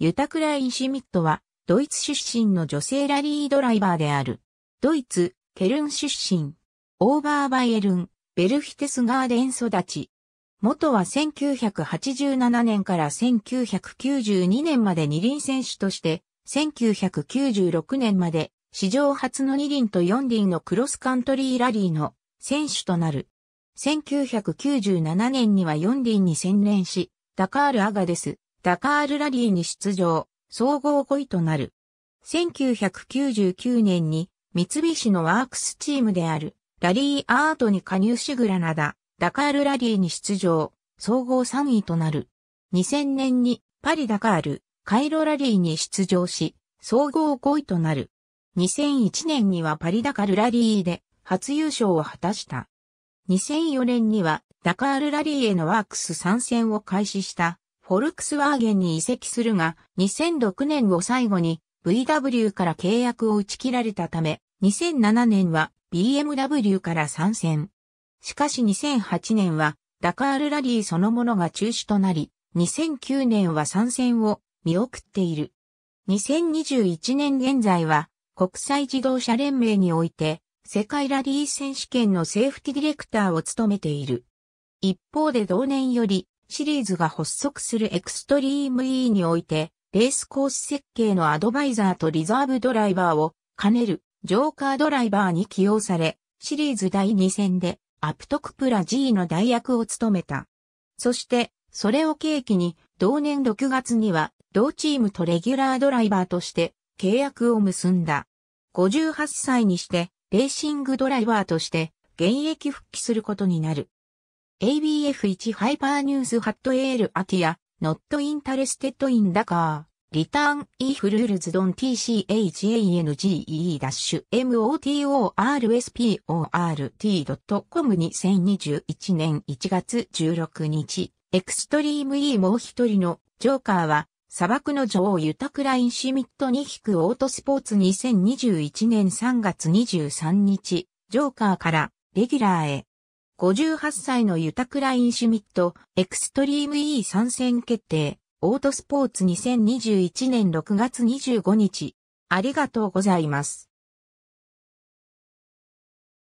ユタ・クライン・シミットは、ドイツ出身の女性ラリードライバーである。ドイツ、ケルン出身。オーバーバイエルン、ベルヒテスガーデン育ち。元は1987年から1992年まで二輪選手として、1996年まで史上初の二輪と四輪のクロスカントリーラリーの選手となる。1997年には四輪に専念し、ダカールアガデス、ダカールラリーに出場、総合5位となる。1999年に三菱のワークスチームであるラリーアートに加入しグラナダ、ダカールラリーに出場、総合3位となる。2000年にパリダカール、カイロラリーに出場し、総合5位となる。2001年にはパリダカルラリーで初優勝を果たした。2004年にはダカールラリーへのワークス参戦を開始したフォルクスワーゲンに移籍するが、2006年を最後に VW から契約を打ち切られたため、2007年は BMW から参戦。しかし2008年はダカールラリーそのものが中止となり、2009年は参戦を見送っている。2021年現在は国際自動車連盟において世界ラリー選手権のセーフティディレクターを務めている。一方で同年よりシリーズが発足するエクストリーム E において、レースコース設計のアドバイザーとリザーブドライバーを兼ねるジョーカードライバーに起用され、シリーズ第2戦でアプトクプラ G の代役を務めた。そして、それを契機に、同年6月には、同チームとレギュラードライバーとして契約を結んだ。58歳にして、レーシングドライバーとして現役復帰することになる。ABF1 ハイパーニュースハットエールアティア、ノットインタレステッドインダカー、リターンイフルールズドン TCHANGE-MOTORSPORT.com2021 年1月16日、エクストリーム E もう一人のジョーカーは、砂漠の女王ユタクラインシミットに引くオートスポーツ2021年3月23日、ジョーカーからレギュラーへ。58歳のユタ・クライン・シュミット、エクストリーム E 参戦決定、オートスポーツ2021年6月25日。ありがとうございます。